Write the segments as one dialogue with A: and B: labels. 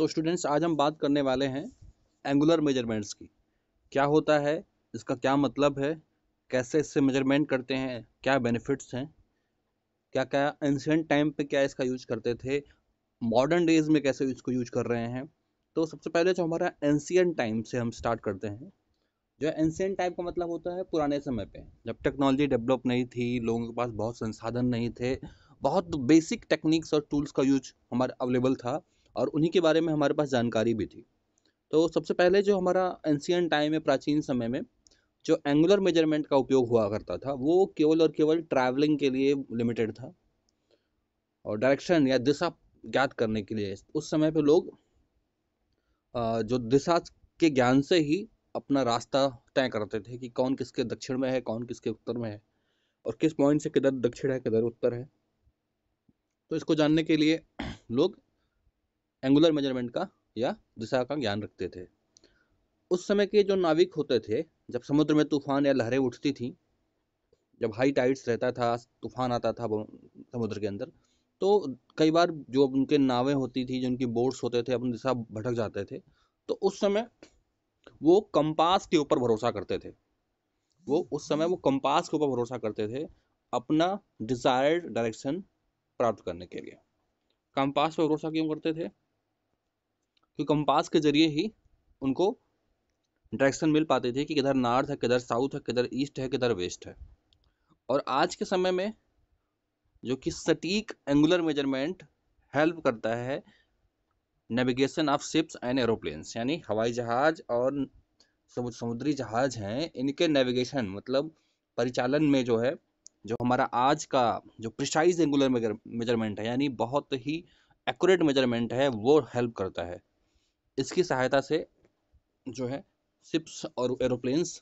A: तो स्टूडेंट्स आज हम बात करने वाले हैं एंगुलर मेजरमेंट्स की क्या होता है इसका क्या मतलब है कैसे इससे मेजरमेंट करते हैं क्या बेनिफिट्स हैं क्या क्या एंशियंट टाइम पे क्या इसका यूज करते थे मॉडर्न डेज में कैसे इसको यूज कर रहे हैं तो सबसे पहले जो हमारा एंशियंट टाइम से हम स्टार्ट करते हैं जो एंशियंट टाइम का मतलब होता है पुराने समय पे जब टेक्नोलॉजी डेवलप नहीं थी लोगों के पास बहुत संसाधन नहीं थे बहुत बेसिक टेक्निक्स और टूल्स का यूज हमारा अवेलेबल था और उन्हीं के बारे में हमारे पास जानकारी भी थी तो सबसे पहले जो हमारा एंशियन टाइम में प्राचीन समय में जो एंगुलर मेजरमेंट का उपयोग हुआ करता था वो केवल और केवल ट्रैवलिंग के लिए लिमिटेड था और डायरेक्शन या दिशा ज्ञात करने के लिए उस समय पे लोग जो दिशा के ज्ञान से ही अपना रास्ता तय करते थे कि कौन किसके दक्षिण में है कौन किसके उत्तर में है और किस पॉइंट से किधर दक्षिण है किधर उत्तर है तो इसको जानने के लिए लोग एंगुलर मेजरमेंट का या दिशा का ज्ञान रखते थे उस समय के जो नाविक होते थे जब समुद्र में तूफान या लहरें उठती थीं जब हाई टाइड्स रहता था तूफान आता था समुद्र के अंदर तो कई बार जो उनके नावें होती थी जो उनकी बोट्स होते थे अपनी दिशा भटक जाते थे तो उस समय वो कंपास के ऊपर भरोसा करते थे वो उस समय वो कंपास के ऊपर भरोसा करते थे अपना डिजायर्ड डायरेक्शन प्राप्त करने के लिए कंपास पर भरोसा क्यों करते थे तो कंपास के जरिए ही उनको डायरेक्शन मिल पाती थी कि किधर नॉर्थ है किधर साउथ है किधर ईस्ट है किधर वेस्ट है और आज के समय में जो कि सटीक एंगुलर मेजरमेंट हेल्प करता है navigation of ships and aeroplanes यानी हवाई जहाज और समुद्री जहाज हैं इनके नेविगेशन मतलब परिचालन में जो है जो हमारा आज का जो प्रिसाइज एंगुलर मेजरमेंट है यानी बहुत ही एक्यूरेट मेजरमेंट है वो हेल्प करता है इसकी सहायता से जो है शिप्स और एरोप्लेन्स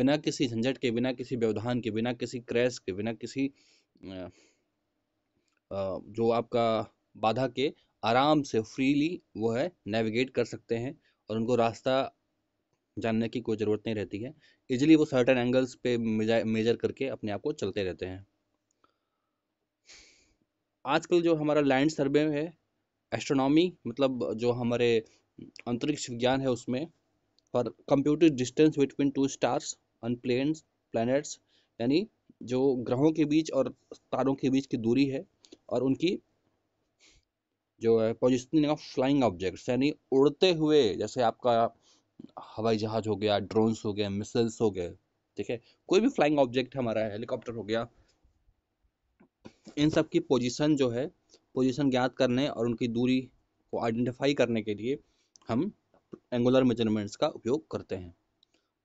A: बिना किसी झंझट के बिना किसी व्यवधान के बिना किसी क्रैश के बिना किसी जो आपका बाधा के आराम से फ्रीली वो है नेविगेट कर सकते हैं और उनको रास्ता जानने की कोई ज़रूरत नहीं रहती है इजिली वो सर्टन एंगल्स पे मेजर करके अपने आप को चलते रहते हैं आजकल जो हमारा लैंड सर्वे है एस्ट्रोनॉमी मतलब जो हमारे अंतरिक्ष विज्ञान है उसमें for computer distance between two stars and plane planets यानी जो ग्रहों के बीच और तारों के बीच की दूरी है और उनकी जो है पोजिशनिंग ऑफ फ्लाइंग ऑब्जेक्ट्स यानी उड़ते हुए जैसे आपका हवाई जहाज हो गया ड्रोन्स हो गए मिसल्स हो गए ठीक है कोई भी फ्लाइंग ऑब्जेक्ट हमारा हेलीकॉप्टर हो गया इन सब की पोजीशन जो है पोजीशन ज्ञात करने और उनकी दूरी को आइडेंटिफाई करने के लिए हम एंगुलर मेजरमेंट्स का उपयोग करते हैं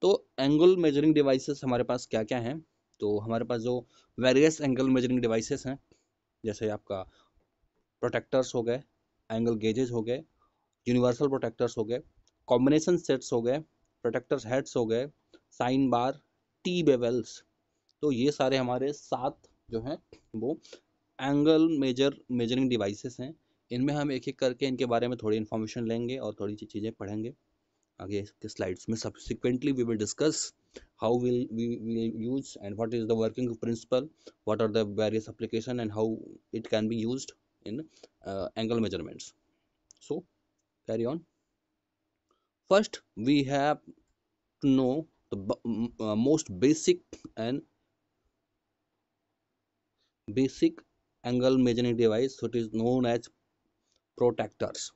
A: तो एंगल मेजरिंग डिवाइसेस हमारे पास क्या क्या हैं तो हमारे पास जो वेरियस एंगल मेजरिंग डिवाइसेस हैं जैसे आपका प्रोटेक्टर्स हो गए एंगल गेजेस हो गए यूनिवर्सल प्रोटेक्टर्स हो गए कॉम्बिनेशन सेट्स हो गए प्रोटेक्टर्स हेड्स हो गए साइन बार टी बेवल्स तो ये सारे हमारे सात जो हैं वो एंगल मेजर मेजरिंग डिवाइसेस हैं इनमें हम एक एक करके इनके बारे में थोड़ी इन्फॉर्मेशन लेंगे और थोड़ी सी चीज़ें पढ़ेंगे आगे के स्लाइड्स में subsequently we will discuss how will we will use and what is the working principle what are the various application and how it can be use in angle measurements so carry on first we have to know the most basic and basic angle measuring device what is known as protractors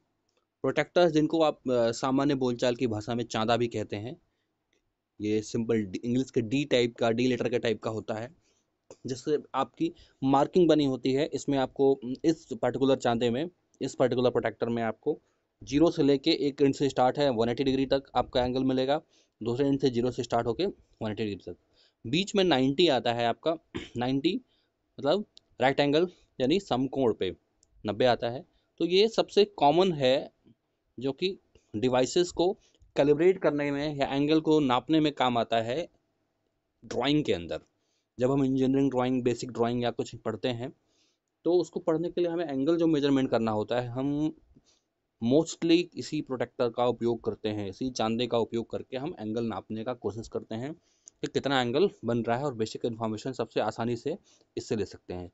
A: protractors जिनको आप सामान्य बोलचाल की भाषा में चांदा भी कहते हैं ये सिंपल इंग्लिश के डी टाइप का डी लेटर के टाइप का होता है जिससे आपकी मार्किंग बनी होती है इसमें आपको इस पर्टिकुलर चांदे में इस पर्टिकुलर प्रोटेक्टर में आपको जीरो से लेके एक इंच से स्टार्ट है वन एटी डिग्री तक आपका एंगल मिलेगा दूसरे इंच से जीरो से स्टार्ट होके एटी डिग्री तक बीच में नाइन्टी आता है आपका नाइन्टी मतलब राइट एंगल यानी समकोण पे नब्बे आता है तो ये सबसे कॉमन है जो कि डिवाइसेस को कैलिब्रेट करने में या एंगल को नापने में काम आता है ड्राइंग के अंदर जब हम इंजीनियरिंग ड्राइंग बेसिक ड्राइंग या कुछ पढ़ते हैं तो उसको पढ़ने के लिए हमें एंगल जो मेजरमेंट करना होता है हम मोस्टली इसी प्रोटेक्टर का उपयोग करते हैं इसी चांदे का उपयोग करके हम एंगल नापने का कोशिश करते हैं कि कितना एंगल बन रहा है और बेसिक इन्फॉर्मेशन सबसे आसानी से इससे ले सकते हैं